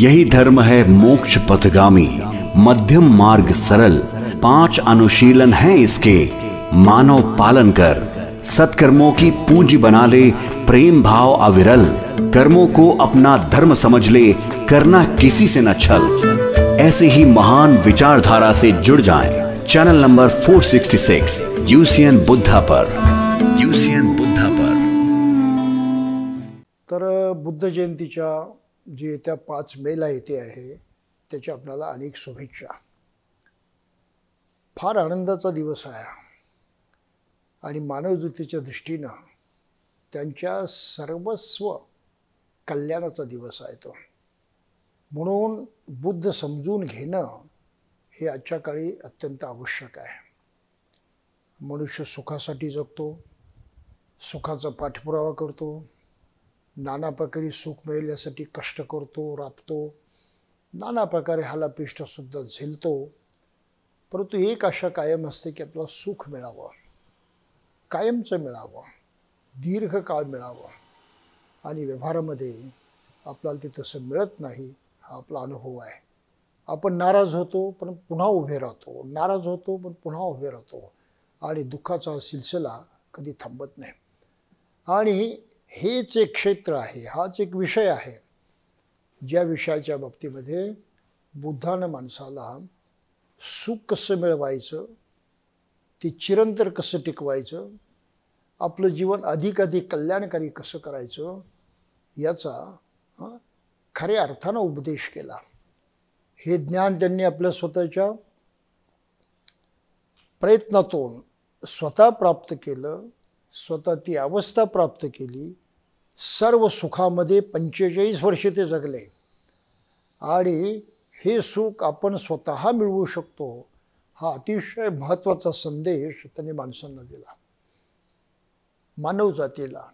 यही धर्म है मोक्ष पथगामी मध्यम मार्ग सरल पांच अनुशीलन हैं इसके मानव पालन कर सत्कर्मों की पूंजी बना ले प्रेम भाव अविरल कर्मों को अपना धर्म समझ ले करना किसी से न छल ऐसे ही महान विचारधारा से जुड़ जाएं चैनल नंबर 466 यूसीएन बुद्धा पर यूसीएन बुद्धा पर तर बुद्ध जयंती जी येत्या पाच मेला येते आहे त्याच्या आपल्याला अनेक शुभेच्छा फार आनंदाचा दिवस आहे आणि मानवजुतीच्या दृष्टीनं त्यांच्या सर्वस्व कल्याणाचा दिवस आहे तो म्हणून बुद्ध समजून घेणं हे आजच्या काळी अत्यंत आवश्यक आहे मनुष्य सुखासाठी जगतो सुखाचा पाठपुरावा करतो नाना प्रकारे सुख यासाठी कष्ट करतो राबतो नाना प्रकारे हालापिष्टसुद्धा झेलतो परंतु एक आशा कायम असते की आपला सुख मिळावं कायमचं मिळावं दीर्घकाळ मिळावं आणि व्यवहारामध्ये आपल्याला ते तसं मिळत नाही हा आपला अनुभव आहे आपण नाराज होतो पण पुन्हा उभे राहतो नाराज होतो पण पुन्हा उभे राहतो आणि दुःखाचा सिलसिला कधी थांबत नाही आणि हेच एक क्षेत्र आहे हाच एक विषय आहे ज्या विषयाच्या बाबतीमध्ये बुद्धानं माणसाला सुख कसं मिळवायचं ते चिरंतर कसं टिकवायचं आपलं जीवन अधिकाधिक कल्याणकारी कसं करायचं याचा खऱ्या अर्थानं उपदेश केला हे ज्ञान त्यांनी आपल्या स्वतःच्या प्रयत्नातून स्वतः प्राप्त केलं स्वतः ती अवस्था प्राप्त केली सर्व सुखामध्ये पंचेचाळीस वर्षे ते जगले आणि हे सुख आपण स्वतः मिळवू शकतो हा अतिशय महत्त्वाचा संदेश त्यांनी माणसांना दिला मानवजातीला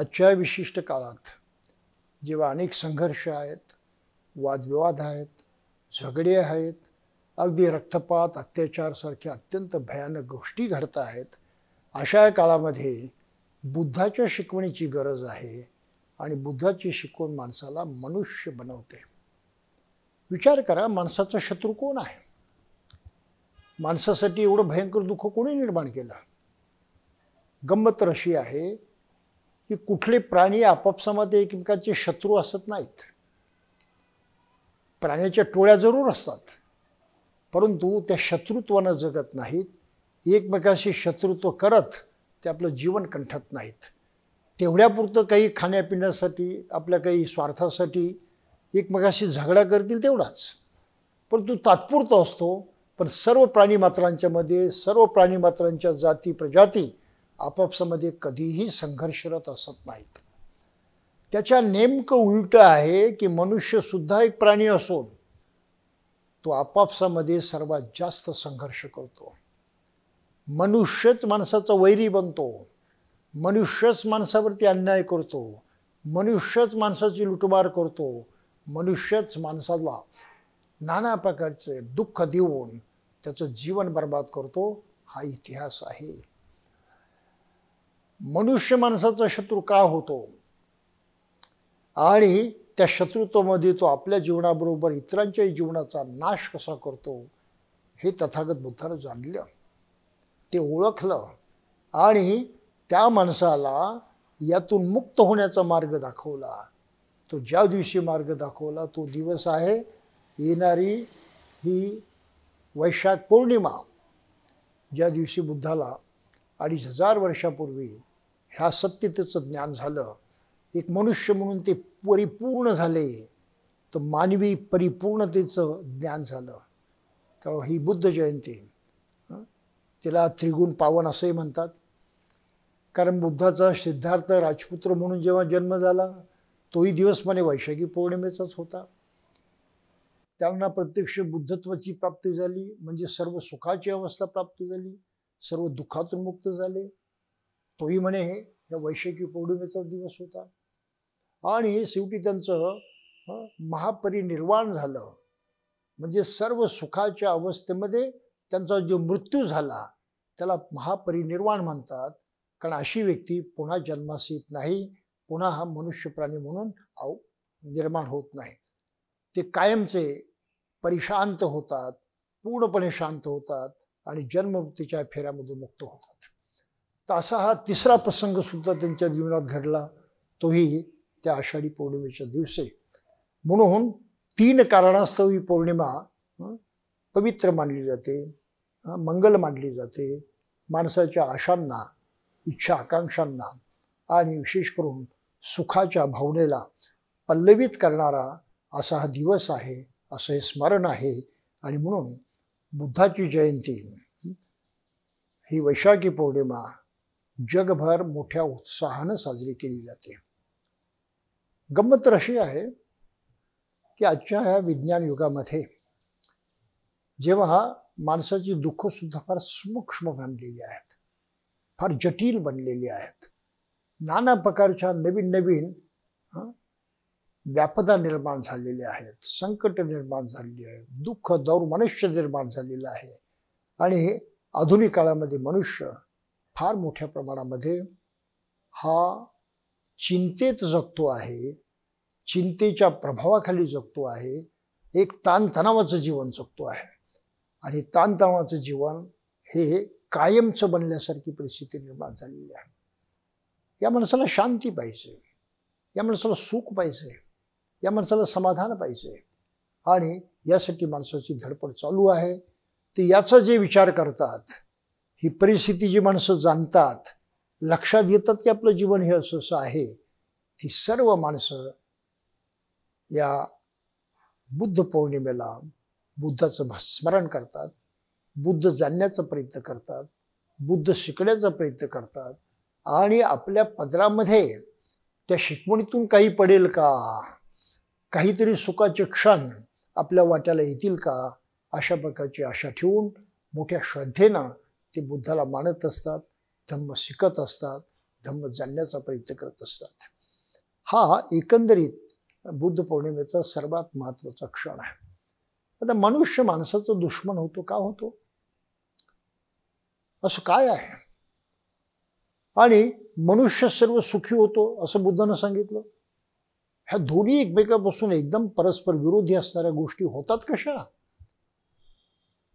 आजच्या विशिष्ट काळात जेव्हा अनेक संघर्ष आहेत वादविवाद आहेत झगडे आहेत अगदी रक्तपात अत्याचारसारख्या अत्यंत भयानक गोष्टी घडत आहेत अशा काळामध्ये बुद्धाच्या शिकवणीची गरज आहे आणि बुद्धाची शिकवण माणसाला मनुष्य बनवते विचार करा माणसाचा शत्रू कोण आहे माणसासाठी एवढं भयंकर दुःख कोणी निर्माण केलं गंमत अशी आहे की कुठले प्राणी आपापसामध्ये एकमेकांचे शत्रू असत नाहीत प्राण्याच्या टोळ्या जरूर असतात परंतु त्या शत्रुत्वानं जगत नाहीत एकमेकाशी शत्रुत्व करत ते आपलं जीवन कंठत नाहीत तेवढ्यापुरतं काही खाण्यापिण्यासाठी आपल्या काही स्वार्थासाठी एकमेकाशी झगडा करतील तेवढाच परंतु तात्पुरतं असतो पण सर्व प्राणीमात्रांच्यामध्ये सर्व प्राणीमात्रांच्या जाती प्रजाती आपापसामध्ये कधीही संघर्षरत असत नाहीत त्याच्या नेमकं उलटं आहे की मनुष्यसुद्धा एक प्राणी असून तो आपापसामध्ये सर्वात जास्त संघर्ष करतो मनुष्यच माणसाचा वैरी बनतो मनुष्यच माणसावरती अन्याय करतो मनुष्यच माणसाची लुटमार करतो मनुष्यच माणसाला नाना प्रकारचे दुःख देऊन त्याचं जीवन बर्बाद करतो हा इतिहास आहे मनुष्य माणसाचा शत्रू का होतो आणि त्या शत्रुत्वामध्ये तो आपल्या जीवनाबरोबर इतरांच्याही जीवनाचा नाश कसा करतो हे तथागत बुद्धानं जाणलं ते ओळखलं आणि त्या माणसाला यातून मुक्त होण्याचा मार्ग दाखवला तो ज्या दिवशी मार्ग दाखवला तो दिवस आहे येणारी ही वैशाख पौर्णिमा ज्या दिवशी बुद्धाला अडीच हजार वर्षापूर्वी ह्या सत्यतेचं ज्ञान झालं एक मनुष्य म्हणून ते परिपूर्ण झाले तर मानवी परिपूर्णतेचं ज्ञान झालं तर ही बुद्ध जयंती तिला त्रिगुण पावन असंही म्हणतात कारण बुद्धाचा सिद्धार्थ राजपुत्र म्हणून जेव्हा जन्म झाला तोही दिवस म्हणे वैशाखी पौर्णिमेचाच होता त्यांना प्रत्यक्ष बुद्धत्वाची प्राप्ती झाली म्हणजे सर्व सुखाची अवस्था प्राप्त झाली सर्व दुःखातून मुक्त झाले तोही म्हणे हे या वैशाखी पौर्णिमेचा दिवस होता आणि शेवटी त्यांचं महापरिनिर्वाण झालं म्हणजे सर्व सुखाच्या अवस्थेमध्ये त्यांचा जो मृत्यू झाला त्याला महापरिनिर्वाण म्हणतात कारण अशी व्यक्ती पुन्हा जन्मास येत नाही पुन्हा हा मनुष्य प्राणी म्हणून आव निर्माण होत नाही ते कायमचे परिशांत होतात पूर्णपणे शांत होतात आणि जन्ममुक्तीच्या फेऱ्यामधून मुक्त होतात तर असा हा तिसरा प्रसंग सुद्धा त्यांच्या जीवनात घडला तोही त्या आषाढी पौर्णिमेच्या दिवशी म्हणून तीन कारणास्तव ही पौर्णिमा पवित्र मानली जाते मंगल मानली जाते माणसाच्या आशांना इच्छा आकांक्षांना आणि विशेष करून सुखाच्या भावनेला पल्लवित करणारा असा हा दिवस आहे असं हे स्मरण आहे आणि म्हणून बुद्धाची जयंती ही वैशाखी पौर्णिमा जगभर मोठ्या उत्साहानं साजरी केली जाते गंमत अशी आहे की आजच्या ह्या विज्ञान युगामध्ये जेव्हा माणसाची दुःखसुद्धा फार सूक्ष्म बनलेली आहेत फार जटिल बनलेली आहेत नाना प्रकारच्या नवीन नवीन व्यापदा निर्माण झालेल्या आहेत संकट निर्माण झालेली आहेत दुःख दौर मनुष्य निर्माण झालेलं आहे आणि आधुनिक काळामध्ये मनुष्य फार मोठ्या प्रमाणामध्ये हा चिंतेत जगतो आहे चिंतेच्या प्रभावाखाली जगतो आहे एक ताणतणावाचं जीवन जगतो आहे आणि ताणतणावाचं जीवन हे कायमचं बनल्यासारखी परिस्थिती निर्माण झालेली आहे या माणसाला शांती पाहिजे या माणसाला सुख पाहिजे या माणसाला समाधान पाहिजे आणि यासाठी माणसाची धडपड चालू आहे ते याचा जे विचार करतात ही परिस्थिती जी माणसं जाणतात लक्षात येतात की आपलं जीवन हे असं असं आहे ती सर्व माणसं या बुद्ध पौर्णिमेला बुद्धाचं स्मरण करतात बुद्ध जाणण्याचा प्रयत्न करतात बुद्ध शिकण्याचा प्रयत्न करतात आणि आपल्या पदरामध्ये त्या शिकवणीतून काही पडेल का काहीतरी सुखाचे क्षण आपल्या वाट्याला येतील का अशा प्रकारची आशा ठेवून मोठ्या श्रद्धेनं ते बुद्धाला मानत असतात धम्म शिकत असतात धम्म जाणण्याचा प्रयत्न करत असतात हा एकंदरीत बुद्ध पौर्णिमेचा सर्वात महत्त्वाचा क्षण आहे आता मनुष्य माणसाचं दुश्मन होतो का होतो असं काय आहे आणि मनुष्य सर्व सुखी होतो असं बुद्धानं सांगितलं ह्या दोन्ही एकमेकापासून एकदम परस्पर विरोधी असणाऱ्या गोष्टी होतात कशा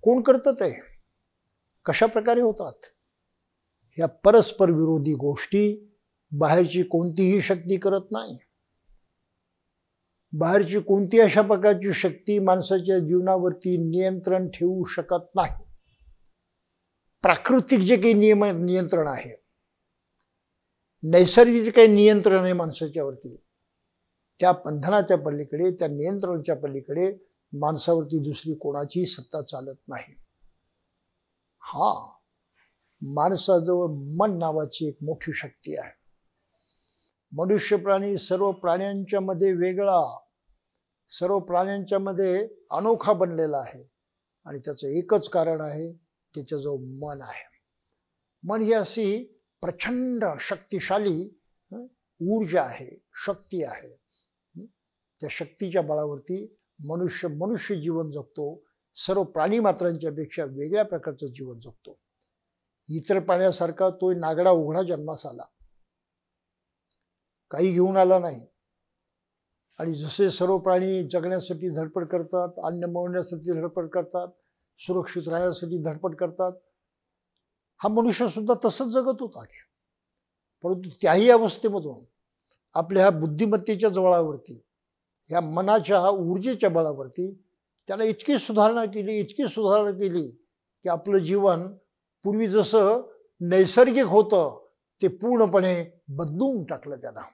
कोण करतात आहे कशा प्रकारे होतात ह्या परस्पर विरोधी गोष्टी बाहेरची कोणतीही शक्ती करत नाही बाहेरची कोणती अशा प्रकारची शक्ती माणसाच्या जीवनावरती नियंत्रण ठेवू शकत नाही प्राकृतिक जे काही नियम नियंत्रण आहे नैसर्गिक जे काही नियंत्रण आहे माणसाच्यावरती त्या बंधनाच्या पलीकडे त्या नियंत्रणाच्या पलीकडे माणसावरती दुसरी कोणाची सत्ता चालत नाही हा माणसाजवळ मन नावाची एक मोठी शक्ती आहे मनुष्य प्राणी सर्व प्राण्यांच्या मध्ये वेगळा सर्व प्राण्यांच्या मध्ये अनोखा बनलेला आहे आणि त्याचं एकच कारण आहे त्याचं जो मन आहे मन ही अशी प्रचंड शक्तिशाली ऊर्जा आहे शक्ती आहे त्या शक्तीच्या बळावरती मनुष्य मनुष्य जीवन जगतो सर्व प्राणी मात्रांच्या पेक्षा वेगळ्या प्रकारचं जीवन जगतो इतर प्राण्यासारखा तो नागडा उघडा जन्मास आला काही घेऊन आला नाही आणि जसे सर्व प्राणी जगण्यासाठी धडपड करतात अन्न मिळवण्यासाठी धडपड करतात सुरक्षित राहण्यासाठी धडपड करतात हा मनुष्यसुद्धा तसंच जगत होता परंतु त्याही अवस्थेमधून आपल्या ह्या बुद्धिमत्तेच्या जवळावरती ह्या मनाच्या ऊर्जेच्या बळावरती त्याला इतकी सुधारणा केली इतकी सुधारणा केली की आपलं जीवन पूर्वी जसं नैसर्गिक होतं ते पूर्णपणे बदलून टाकलं त्याला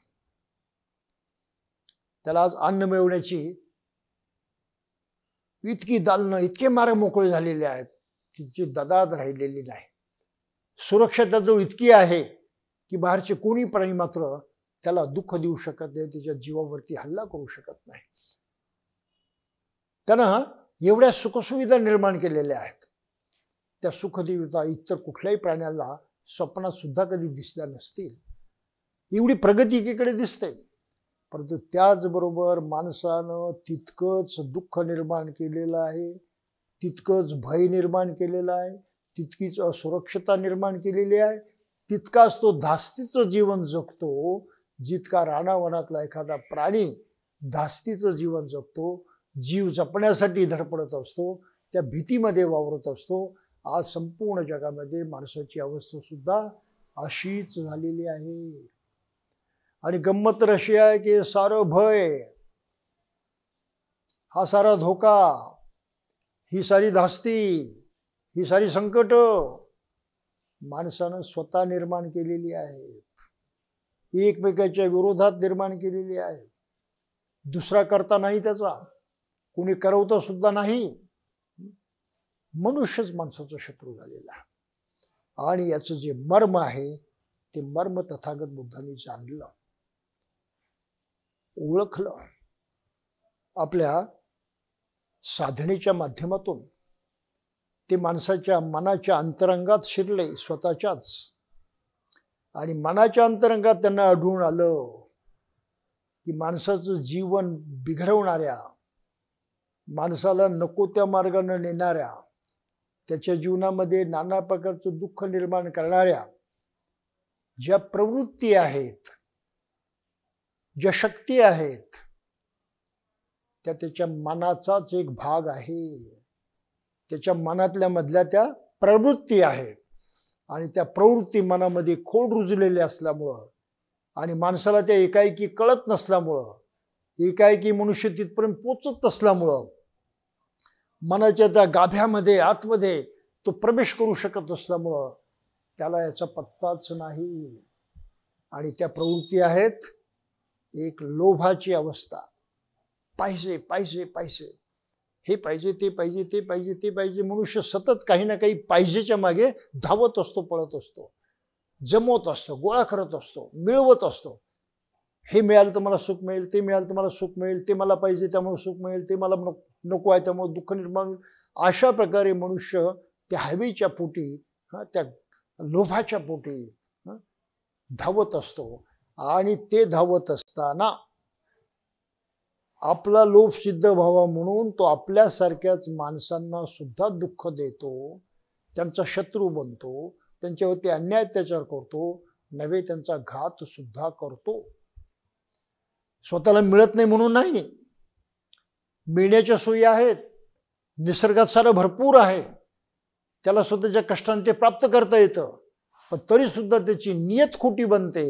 त्याला आज अन्न मिळवण्याची इतकी दालनं इतके मार्ग मोकळे झालेले आहेत तिची ददाद राहिलेली नाही सुरक्षा जो इतकी आहे की बाहेरचे कोणी प्राणी मात्र त्याला दुःख देऊ शकत नाही त्याच्या जीवावरती हल्ला करू शकत नाही त्यानं एवढ्या सुखसुविधा निर्माण केलेल्या आहेत त्या सुखदेवता इतर कुठल्याही प्राण्याला स्वप्नात सुद्धा कधी दिसल्या नसतील एवढी प्रगती एकीकडे दिसते परंतु त्याचबरोबर माणसानं तितकंच दुःख निर्माण केलेलं आहे तितकंच भय निर्माण केलेलं आहे तितकीच असुरक्षता निर्माण केलेली आहे तितकाच तो धास्तीचं जीवन जगतो जितका रानावनातला एखादा प्राणी धास्तीचं जीवन जगतो जीव जपण्यासाठी धडपडत असतो त्या भीतीमध्ये वावरत असतो आज संपूर्ण जगामध्ये माणसाची अवस्थासुद्धा अशीच झालेली आहे आणि गंमत अशी आहे की सार भय हा सारा धोका ही सारी धास्ती ही सारी संकट माणसानं स्वतः निर्माण केलेली आहेत एकमेकाच्या विरोधात निर्माण केलेली आहेत दुसरा करता नाही त्याचा कोणी करवता सुद्धा नाही मनुष्यच माणसाचा शत्रू झालेला आणि याचं जे मर्म आहे ते मर्म तथागत बुद्धांनी जाणलं ओळखलं आपल्या साधनेच्या माध्यमातून ते माणसाच्या मनाच्या अंतरंगात शिरले स्वतःच्याच आणि मनाच्या अंतरंगात त्यांना आढळून आलं की माणसाचं जीवन बिघडवणाऱ्या माणसाला नको त्या मार्गानं नेणाऱ्या त्याच्या जीवनामध्ये नाना प्रकारचं दुःख निर्माण करणाऱ्या ज्या प्रवृत्ती आहेत ज्या शक्ती आहेत त्या त्याच्या मनाचाच एक भाग आहे त्याच्या मनातल्या मधल्या त्या प्रवृत्ती आहेत आणि त्या प्रवृत्ती मनामध्ये खोल रुजलेल्या असल्यामुळं आणि माणसाला त्या एकाएकी कळत नसल्यामुळं एकाएकी मनुष्य तिथपर्यंत पोचत नसल्यामुळं मनाच्या त्या गाभ्यामध्ये आतमध्ये तो प्रवेश करू शकत असल्यामुळं त्याला याचा पत्ताच नाही आणि त्या प्रवृत्ती आहेत एक लोभाची अवस्था पाहिजे पाहिजे पाहिजे हे पाहिजे ते पाहिजे ते पाहिजे ते पाहिजे मनुष्य सतत काही ना काही पाहिजेच्या मागे धावत असतो पळत असतो जमवत असतो गोळा करत असतो मिळवत असतो हे मिळालं तर मला सुख मिळेल ते मिळालं तर मला सुख मिळेल ते मला पाहिजे त्यामुळे सुख मिळेल ते मला नको आहे त्यामुळे दुःख निर्माण अशा प्रकारे मनुष्य त्या हवेच्या पोटी त्या लोभाच्या पोटी धावत असतो आणि ते धावत असताना आपला लोभ सिद्ध व्हावा म्हणून तो आपल्यासारख्याच माणसांना सुद्धा दुःख देतो त्यांचा शत्रू बनतो त्यांच्यावरती अन्याय अत्याचार करतो नवे त्यांचा घात सुद्धा करतो स्वतःला मिळत नाही म्हणून नाही मिळण्याच्या सोयी आहेत निसर्गात सारं भरपूर आहे त्याला स्वतःच्या कष्टाने ते प्राप्त करता येतं पण तरी सुद्धा त्याची नियत खोटी बनते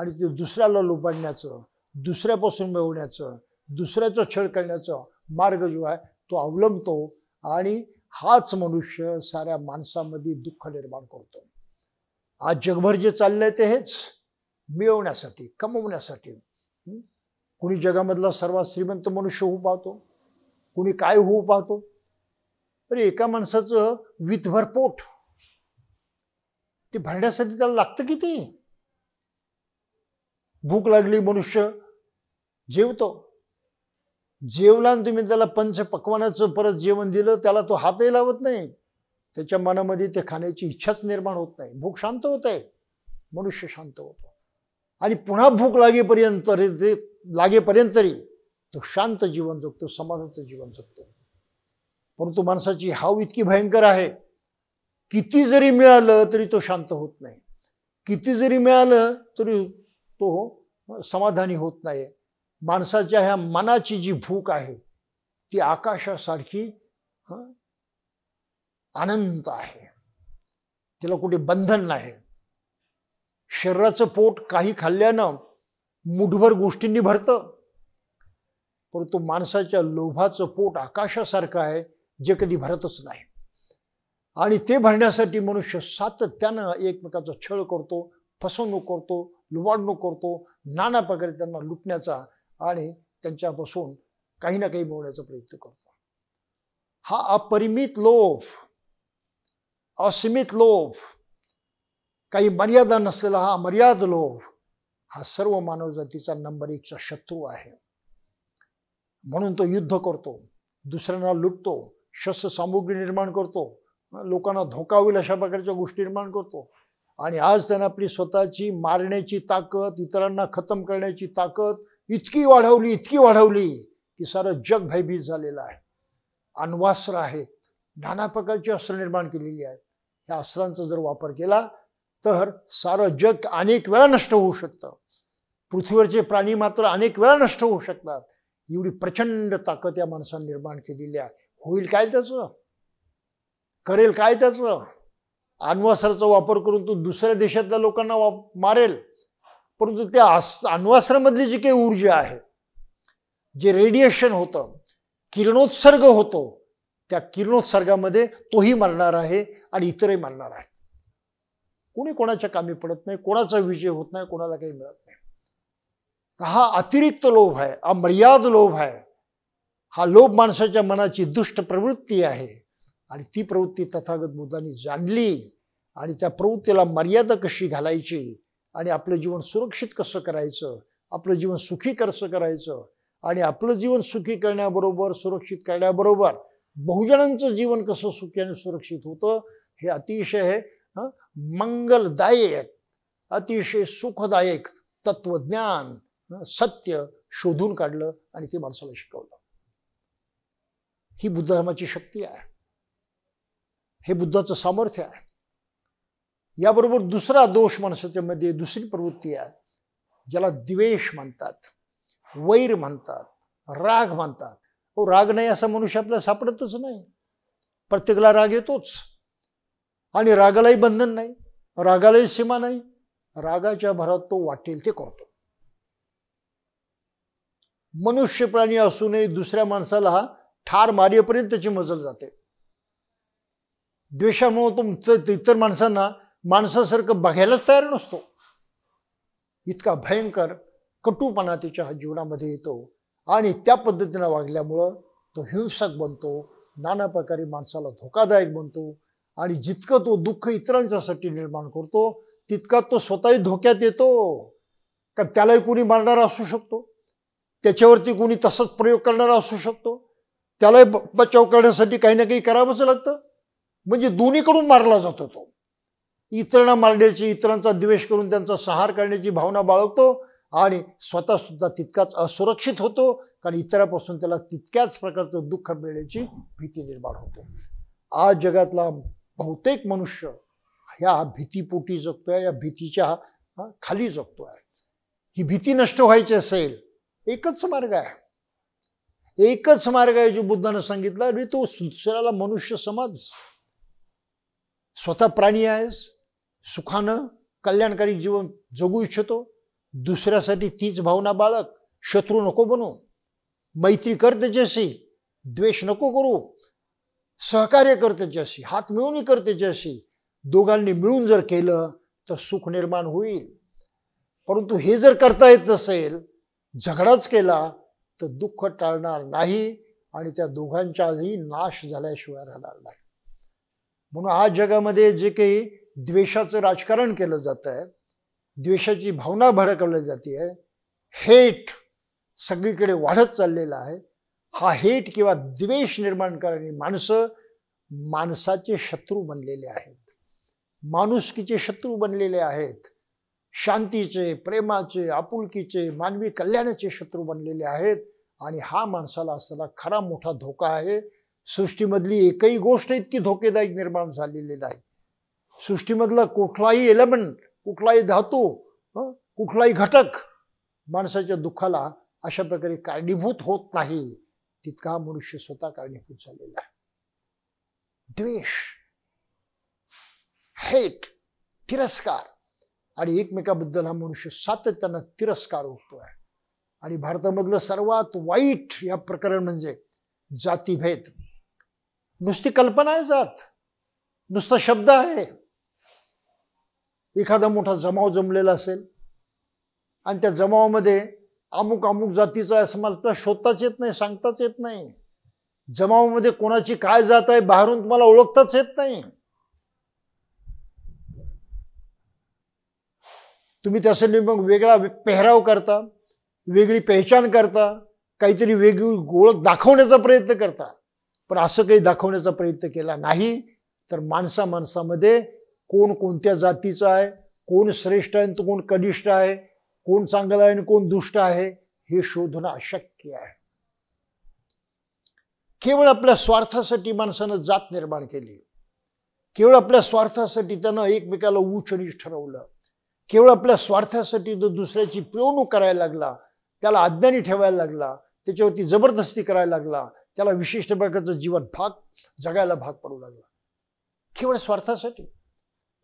आणि ते दुसऱ्याला लोबाडण्याचं दुसऱ्यापासून मिळवण्याचं दुसऱ्याचं छळ करण्याचा मार्ग जो आहे तो अवलंबतो आणि हाच मनुष्य साऱ्या माणसामध्ये दुःख निर्माण करतो आज जगभर जे चाललंय ते हेच मिळवण्यासाठी कमवण्यासाठी कुणी जगामधला सर्वात श्रीमंत मनुष्य होऊ पाहतो कुणी काय होऊ पाहतो अरे एका माणसाचं विथभर पोट ते भरण्यासाठी त्याला लागतं किती भूक लागली मनुष्य जेवतो जेवला आणि तुम्ही त्याला पंच पकवानाचं परत जेवण दिलं त्याला तो हातही लावत नाही त्याच्या मनामध्ये ते खाण्याची इच्छाच निर्माण होत नाही भूक शांत होत आहे मनुष्य शांत होतो आणि पुन्हा भूक लागेपर्यंत ते लागेपर्यंत तरी तो शांत जीवन जगतो समाधाचं जीवन जगतो परंतु माणसाची हाव इतकी भयंकर आहे किती जरी मिळालं तरी तो शांत होत नाही किती जरी मिळालं तरी तो समाधानी होत नाही माणसाच्या ह्या मनाची जी भूक आहे ती आकाशासारखी अनंत आहे तिला कुठे बंधन नाही शरीराचं पोट काही खाल्ल्यानं मुठभर गोष्टींनी भरतं परंतु माणसाच्या लोभाचं पोट आकाशासारखं आहे जे कधी भरतच नाही आणि ते भरण्यासाठी मनुष्य सातत्यानं एकमेकाचा छळ करतो फसवणूक करतो लुबाडणूक करतो नाना प्रकारे त्यांना लुटण्याचा आणि त्यांच्यापासून काही ना काही मिळवण्याचा प्रयत्न करतो हा अपरिमित लोभ असीमित लोभ काही मर्यादा नसलेला हा मर्याद लोभ हा सर्व मानवजातीचा नंबर एकचा शत्रू आहे म्हणून तो युद्ध करतो दुसऱ्यांना लुटतो शस्त्रसामुग्री निर्माण करतो लोकांना धोका होईल अशा प्रकारच्या गोष्टी निर्माण करतो आणि आज त्यांना आपली स्वतःची मारण्याची ताकद इतरांना खतम करण्याची ताकद इतकी वाढवली इतकी वाढवली की सारं जग भयभीत झालेलं आहे अण्वास्त्र आहेत नाना प्रकारची अस्त्र निर्माण केलेली आहेत ह्या अस्त्रांचा जर वापर केला तर सारं जग अनेक वेळा नष्ट होऊ शकतं पृथ्वीवरचे प्राणी मात्र अनेक वेळा नष्ट होऊ शकतात एवढी प्रचंड ताकद या माणसाने निर्माण केलेली आहे होईल काय त्याचं करेल काय त्याचं अण्वासराचा वापर करून तो दुसऱ्या देशातल्या लोकांना वाप मारेल परंतु त्या आस अण्वासरामधली जी काही ऊर्जा आहे जे रेडिएशन होतं किरणोत्सर्ग होतो त्या किरणोत्सर्गामध्ये तोही मरणार आहे आणि इतरही मरणार आहेत कोणी कोणाच्या कामी पडत नाही कोणाचा विजय होत नाही कोणाला काही मिळत नाही हा अतिरिक्त लोभ आहे अमर्याद लोभ आहे हा लोभ माणसाच्या मनाची दुष्ट प्रवृत्ती आहे आणि ती प्रवृत्ती तथागत बुद्धांनी जाणली आणि त्या प्रवृत्तीला मर्यादा कशी घालायची आणि आपलं जीवन सुरक्षित कसं करायचं आपलं जीवन सुखी कसं करायचं आणि आपलं जीवन सुखी करण्याबरोबर सुरक्षित करण्याबरोबर बहुजनांचं जीवन कसं सुखी आणि सुरक्षित होतं हे अतिशय मंगलदायक अतिशय सुखदायक तत्वज्ञान सत्य शोधून काढलं आणि ते माणसाला शिकवलं ही बुद्ध धर्माची शक्ती आहे हे बुद्धाचं सामर्थ्य आहे याबरोबर दुसरा दोष मध्ये दुसरी प्रवृत्ती आहे ज्याला द्वेष म्हणतात वैर म्हणतात राग म्हणतात हो राग नाही असा मनुष्य आपल्याला सापडतच नाही प्रत्येकाला राग येतोच आणि रागालाही बंधन नाही रागालाही सीमा नाही रागाच्या भरात तो वाटेल ते करतो मनुष्य प्राणी असूनही दुसऱ्या माणसाला ठार मारेपर्यंत त्याची मजल जाते द्वेषामुळं तुमचं इतर माणसांना माणसासारखं बघायलाच तयार नसतो इतका भयंकर कटुपणा त्याच्या जीवनामध्ये येतो आणि त्या पद्धतीनं वागल्यामुळं तो हिंसक बनतो नाना प्रकारे माणसाला धोकादायक बनतो आणि जितकं तो दुःख इतरांच्यासाठी निर्माण करतो तितका तो स्वतःही धोक्यात येतो का त्यालाही कोणी मारणारा असू शकतो त्याच्यावरती कोणी तसाच प्रयोग करणारा असू शकतो त्यालाही बचाव करण्यासाठी काही ना काही करावंच लागतं म्हणजे दोन्हीकडून मारला जातो तो इतरांना मारण्याची इतरांचा द्वेष करून त्यांचा सहार करण्याची भावना बाळगतो आणि स्वतःसुद्धा तितकाच असुरक्षित होतो कारण इतरापासून त्याला तितक्याच प्रकारचं दुःख मिळण्याची भीती निर्माण होते आज जगातला बहुतेक मनुष्य ह्या भीतीपोटी जगतोय या भीतीच्या खाली जगतोय ही भीती नष्ट व्हायची असेल एकच मार्ग आहे एकच मार्ग आहे जो बुद्धानं सांगितला आणि तो सुसऱ्याला मनुष्य समाज स्वतः प्राणी आहेस सुखानं कल्याणकारी जीवन जगू इच्छितो दुसऱ्यासाठी तीच भावना बाळक शत्रू नको बनू मैत्री कर त्याच्याशी द्वेष नको करू सहकार्य कर त्याच्याशी हात मिळून कर त्याच्याशी दोघांनी मिळून जर केलं तर सुख निर्माण होईल परंतु हे जर करता येत नसेल झगडाच केला तर दुःख टाळणार नाही आणि त्या दोघांचाही नाश झाल्याशिवाय राहणार नाही म्हणून आज जगामध्ये जे काही द्वेषाचं राजकारण केलं जात आहे द्वेषाची भावना भडकवली जाते आहे हेट सगळीकडे वाढत चाललेला आहे हा हेट किंवा द्वेष निर्माण करणारी माणसं माणसाचे शत्रू बनलेले आहेत माणुसकीचे शत्रू बनलेले आहेत शांतीचे प्रेमाचे आपुलकीचे मानवी कल्याणाचे शत्रू बनलेले आहेत आणि हा माणसाला असलेला खरा मोठा धोका आहे सृष्टीमधली एकही गोष्ट इतकी धोकेदायक निर्माण झालेली नाही सृष्टीमधला कुठलाही एलिमेंट कुठलाही धातू कुठलाही घटक माणसाच्या दुःखाला अशा प्रकारे कारणीभूत होत नाही तितका मनुष्य स्वतः कारणीभूत झालेला आहे द्वेष हेट तिरस्कार आणि एकमेकाबद्दल हा मनुष्य सातत्यानं तिरस्कार होतोय आणि भारतामधलं सर्वात वाईट या प्रकरण म्हणजे जातीभेद नुसती कल्पना आहे जात नुसता शब्द आहे एखादा मोठा जमाव जमलेला असेल आणि त्या जमावामध्ये अमुक अमुक जातीचा आहे असं मला तुला शोधताच येत नाही सांगताच येत नाही जमावामध्ये कोणाची काय जात आहे बाहेरून तुम्हाला ओळखताच येत नाही तुम्ही त्यासाठी मग वेगळा पेहराव करता वेगळी पहचान करता काहीतरी वेगळी ओळख दाखवण्याचा प्रयत्न करता पण असं काही दाखवण्याचा प्रयत्न केला नाही तर माणसा माणसामध्ये कोण कोणत्या जातीचा आहे कोण श्रेष्ठ आहे तर कोण कनिष्ठ आहे कोण चांगला आहे आणि कोण दुष्ट आहे हे शोधणं अशक्य आहे केवळ आपल्या स्वार्थासाठी माणसानं जात निर्माण केली केवळ आपल्या स्वार्थासाठी त्यानं एकमेकाला उच्च ठरवलं केवळ आपल्या स्वार्थासाठी तो दुसऱ्याची पिळवणूक करायला लागला त्याला अज्ञानी ठेवायला लागला त्याच्यावरती जबरदस्ती करायला लागला त्याला विशिष्ट प्रकारचं जीवन भाग जगायला भाग पडू लागला केवळ स्वार्थासाठी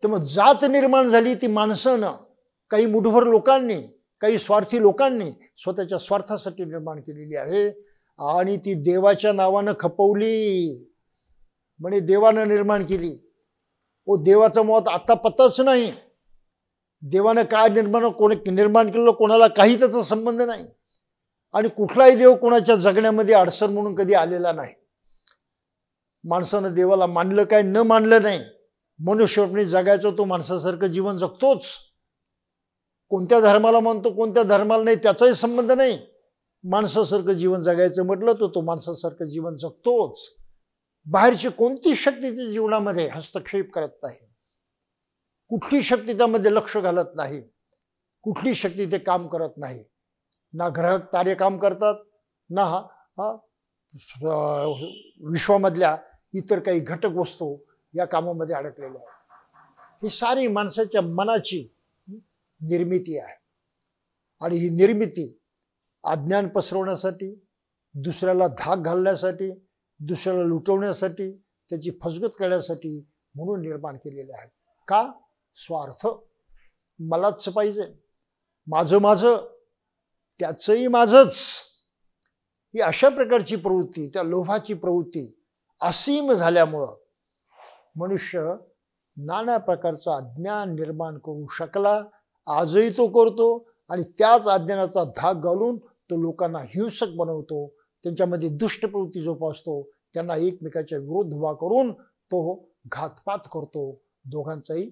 तर मग जात निर्माण झाली ती माणसानं काही मुठभर लोकांनी काही स्वार्थी लोकांनी स्वतःच्या स्वार्थासाठी निर्माण केलेली आहे आणि ती देवाच्या नावानं खपवली म्हणे देवानं निर्माण केली ओ देवाचं मत आत्ता पत्ताच नाही देवानं काय निर्माण कोणी निर्माण केलेलं कोणाला काही त्याचा संबंध नाही आणि कुठलाही देव कोणाच्या जगण्यामध्ये अडचण म्हणून कधी आलेला नाही माणसानं देवाला मानलं काय न मानलं नाही मनुष्यपणे जगायचं तो माणसासारखं जीवन जगतोच कोणत्या धर्माला मानतो कोणत्या धर्माला नाही त्याचाही संबंध नाही माणसासारखं जीवन जगायचं म्हटलं तर तो माणसासारखं जीवन जगतोच बाहेरची कोणती शक्ती त्या जीवनामध्ये हस्तक्षेप करत नाही कुठली शक्ती त्यामध्ये लक्ष घालत नाही कुठली शक्ती ते काम करत नाही ना ग्रह तारे काम करतात ना विश्वामधल्या इतर काही घटक वस्तू या कामामध्ये अडकलेल्या आहेत ही सारी माणसाच्या मनाची निर्मिती आहे आणि ही निर्मिती अज्ञान पसरवण्यासाठी दुसऱ्याला धाक घालण्यासाठी दुसऱ्याला लुटवण्यासाठी त्याची फसगत करण्यासाठी म्हणून निर्माण केलेले आहेत का स्वार्थ मलाच पाहिजे माझं माझं त्याचंही माझंच ही अशा प्रकारची प्रवृत्ती त्या लोभाची प्रवृत्ती असीम झाल्यामुळं मनुष्य नाना प्रकारचं अज्ञान निर्माण करू शकला आजही तो करतो आणि त्याच अज्ञानाचा धाक घालून तो लोकांना हिंसक बनवतो त्यांच्यामध्ये दुष्ट प्रवृत्ती जोपासतो त्यांना एकमेकाच्या विरोध उभा करून तो घातपात करतो दोघांचाही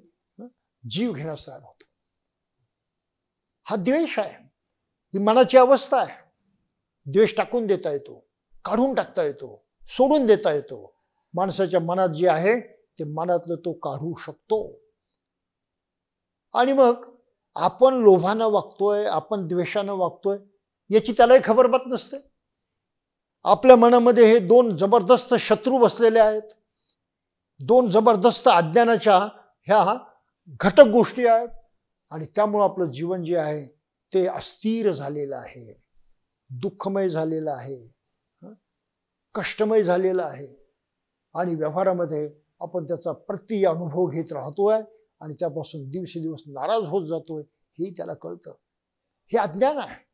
जीव घेण्यास तयार होतो हा द्वेष आहे ही मनाची अवस्था आहे द्वेष टाकून देता येतो काढून टाकता येतो सोडून देता येतो माणसाच्या मनात जे आहे ते मनातलं तो काढू शकतो आणि मग आपण लोभानं वागतोय आपण द्वेषानं वागतोय याची त्यालाही खबरबात नसते आपल्या मनामध्ये हे दोन जबरदस्त शत्रू बसलेले आहेत दोन जबरदस्त अज्ञानाच्या ह्या घटक गोष्टी आहेत आणि त्यामुळं आपलं जीवन जे आहे ते अस्थिर झालेलं आहे दुःखमय झालेलं आहे कष्टमय झालेलं आहे आणि व्यवहारामध्ये आपण त्याचा प्रति अनुभव घेत राहतोय आणि त्यापासून दिवस नाराज होत जातोय हे त्याला कळतं हे अज्ञान आहे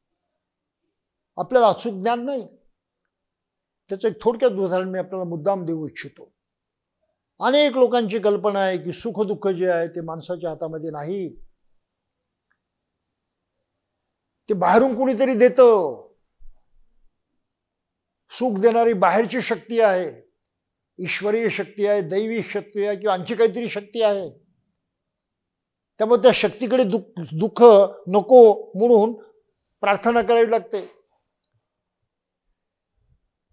आपल्याला अचूक ज्ञान नाही त्याचं एक थोडक्यात उदाहरण मी आपल्याला मुद्दाम देऊ इच्छितो अनेक लोकांची कल्पना आहे की सुखदुःख जे आहे ते माणसाच्या हातामध्ये नाही ते बाहेरून कुणीतरी देतं सुख देणारी बाहेरची शक्ती आहे ईश्वरीय शक्ती आहे दैवी शक्ती आहे किंवा आणखी काहीतरी शक्ती आहे त्यामुळे त्या शक्तीकडे दुःख दुःख नको म्हणून प्रार्थना करावी लागते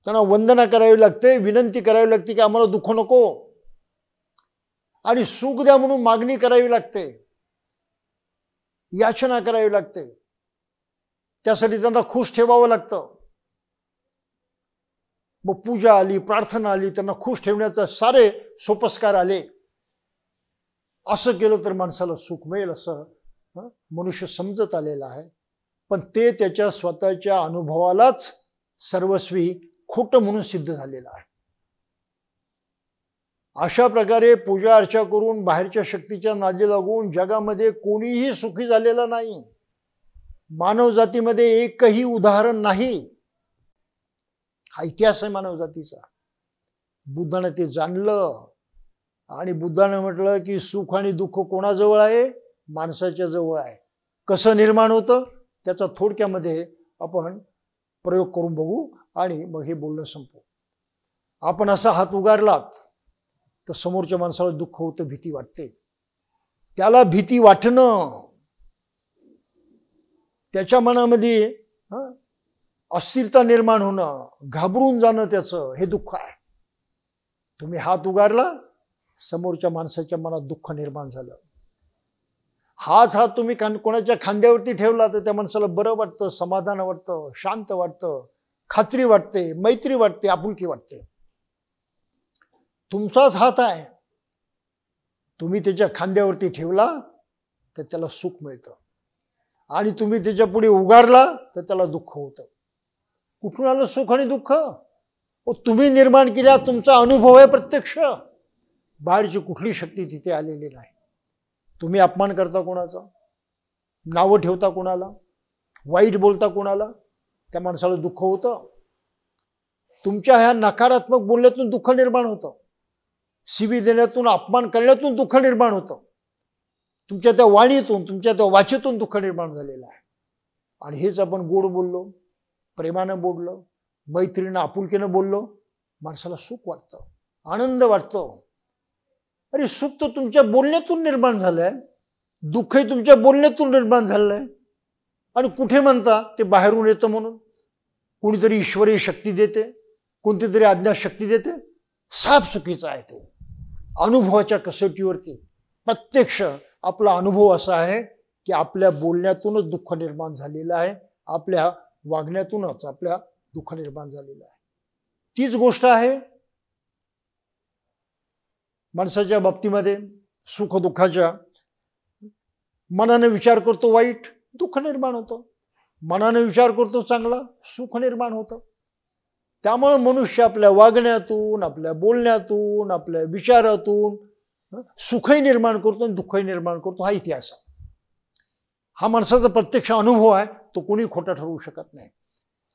त्यांना वंदना करावी लागते विनंती करावी लागते की आम्हाला दुःख नको आणि सुख द्या म्हणून मागणी करावी लागते याचना करावी लागते त्यासाठी त्यांना खुश ठेवावं लागतं मग पूजा आली प्रार्थना आली त्यांना खुश ठेवण्याचा सारे सोपस्कार आले असं केलं तर माणसाला सुख मिळेल असं मनुष्य समजत आलेला आहे पण ते त्याच्या स्वतःच्या अनुभवालाच सर्वस्वी खोट म्हणून सिद्ध झालेलं आहे अशा प्रकारे पूजा अर्चा करून बाहेरच्या शक्तीच्या नादी लागून जगामध्ये कोणीही सुखी झालेला नाही मानवजातीमध्ये एकही उदाहरण नाही हा इतिहास आहे मानवजातीचा बुद्धाने ते जाणलं आणि बुद्धाने म्हटलं की सुख आणि दुःख कोणाजवळ आहे माणसाच्या जवळ आहे कसं निर्माण होतं त्याचा थोडक्यामध्ये आपण प्रयोग करून बघू आणि मग हे बोलणं संपू आपण असा हात उगारलात तर समोरच्या माणसाला दुःख होतं भीती वाटते त्याला भीती वाटणं त्याच्या मनामध्ये अस्थिरता निर्माण होणं घाबरून जाणं त्याचं हे दुःख आहे तुम्ही हात उगारला समोरच्या माणसाच्या मनात दुःख निर्माण झालं हाच हात तुम्ही कान कोणाच्या खांद्यावरती ठेवला तर त्या माणसाला बरं वाटतं समाधान वाटतं शांत वाटतं खात्री वाटते मैत्री वाटते आपुलकी वाटते तुमचाच हात आहे तुम्ही त्याच्या खांद्यावरती ठेवला तर त्याला सुख मिळतं आणि तुम्ही त्याच्या पुढे उगारला तर त्याला दुःख होतं कुठून आलं सुख आणि दुःख तुम्ही निर्माण केल्या तुमचा अनुभव आहे प्रत्यक्ष बाहेरची कुठली शक्ती तिथे आलेली नाही तुम्ही अपमान करता कोणाचा नावं ठेवता कोणाला वाईट बोलता कोणाला त्या माणसाला दुःख होतं तुमच्या ह्या नकारात्मक बोलण्यातून दुःख निर्माण होतं शिवी देण्यातून अपमान करण्यातून दुःख निर्माण होतं तुमच्या त्या वाणीतून तुमच्या त्या वाचेतून दुःख निर्माण झालेलं आहे आणि हेच आपण गोड बोललो प्रेमानं बोललो मैत्रीनं आपुलकीनं बोललो माणसाला सुख वाटतं आनंद वाटतो अरे सुख तर तुमच्या बोलण्यातून निर्माण झालं आहे दुःखही तुमच्या बोलण्यातून निर्माण झालं आहे आणि कुठे म्हणता ते बाहेरून येतं म्हणून कोणीतरी ईश्वरी शक्ती देते कोणतीतरी आज्ञा शक्ती देते साफ चुकीचं आहे ते अनुभवाच्या कसोटीवरती प्रत्यक्ष आपला अनुभव असा आहे की आपल्या बोलण्यातूनच दुःख निर्माण झालेलं आहे आपल्या वागण्यातूनच आपल्या दुःख निर्माण झालेलं आहे तीच गोष्ट आहे माणसाच्या बाबतीमध्ये सुख दुःखाच्या मनाने विचार करतो वाईट दुःख निर्माण होतं मनाने विचार करतो चांगला सुख निर्माण होतं त्यामुळे मनुष्य आपल्या वागण्यातून आपल्या बोलण्यातून आपल्या विचारातून सुखही निर्माण करतो आणि दुःखही निर्माण करतो हा इतिहास आहे हा माणसाचा प्रत्यक्ष अनुभव आहे तो कोणी खोटा ठरवू शकत नाही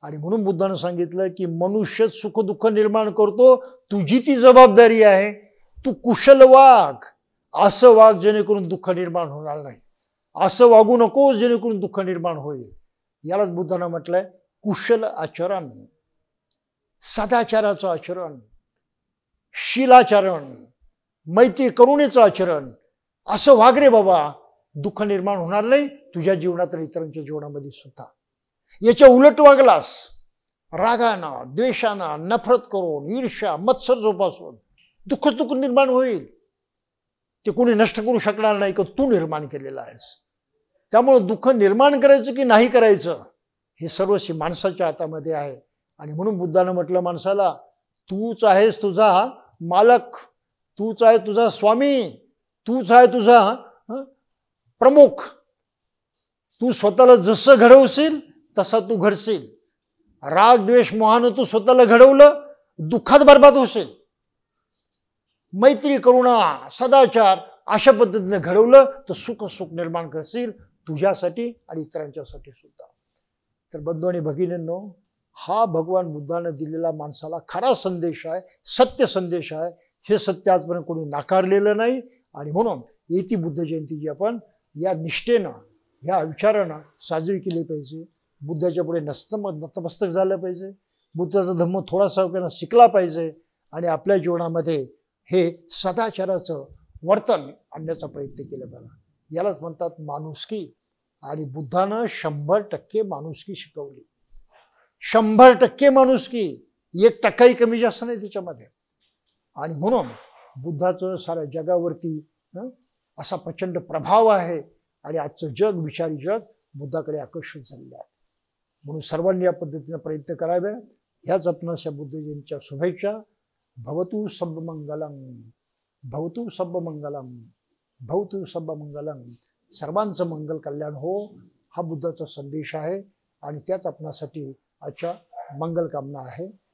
आणि म्हणून बुद्धानं सांगितलं की मनुष्य सुख दुःख निर्माण करतो तुझी ती जबाबदारी आहे तू कुशल वाघ असं वाघ जेणेकरून दुःख निर्माण होणार नाही असं वागू नको जेणेकरून दुःख निर्माण होईल यालाच बुद्धानं म्हटलंय कुशल आचरण सदाचाराचं आचरण शिलाचरण मैत्री करुणेचं आचरण असं वाग रे बाबा दुःख निर्माण होणार नाही तुझ्या जीवनात आणि इतरांच्या जीवनामध्ये सुद्धा याच्या उलट वागलास रागाना द्वेषाना नफरत करून ईर्ष्या मत्सर जोपासून दुःखच दुःख निर्माण होईल ते कोणी नष्ट करू शकणार नाही का तू निर्माण केलेला आहेस त्यामुळं दुःख निर्माण करायचं की नाही करायचं हे सर्वशी माणसाच्या हातामध्ये आहे आणि म्हणून बुद्धानं म्हटलं माणसाला तूच आहेस तुझा मालक तूच आहे तुझा स्वामी तूच आहे तुझा प्रमुख तू स्वतःला जसं घडवशील तसा तू घडशील राग द्वेष मोहानं तू स्वतःला घडवलं दुःखात बर्बाद होशील मैत्री करुणा सदाचार अशा पद्धतीने घडवलं तर सुख सुख निर्माण करशील तुझ्यासाठी आणि इतरांच्यासाठी सुद्धा तर बंधू आणि भगिनींनो हा भगवान बुद्धानं दिलेला माणसाला खरा संदेश आहे सत्य संदेश आहे हे सत्य आजपर्यंत कोणी नाकारलेलं नाही आणि म्हणून येती बुद्ध जयंती जी आपण या निष्ठेनं ह्या विचारानं साजरी केली पाहिजे बुद्धाच्या पुढे नस्तम नतमस्तक झालं पाहिजे बुद्धाचा धम्म थोडासा आपल्याला शिकला पाहिजे आणि आपल्या जीवनामध्ये हे सदाचाराचं वर्तन आणण्याचा प्रयत्न केला पाहिजे यालाच म्हणतात माणुसकी आणि बुद्धानं शंभर टक्के माणुसकी शिकवली शंभर टक्के माणुसकी एक टक्काही कमी जास्त नाही त्याच्यामध्ये आणि म्हणून बुद्धाचं साऱ्या जगावरती असा प्रचंड प्रभाव आहे आणि आजचं जग विचारी जग बुद्धाकडे आकर्षित झालेलं आहे म्हणून सर्वांनी या पद्धतीनं प्रयत्न करावे ह्याच आपणास बुद्धजींच्या शुभेच्छा भवतु सबमंगलम भवतू सबमंगलम भवतू सबमंगलम सर्वांचं मंगल कल्याण हो हा बुद्धाचा संदेश आहे आणि त्याच आपणासाठी आजच्या मंगल कामना आहे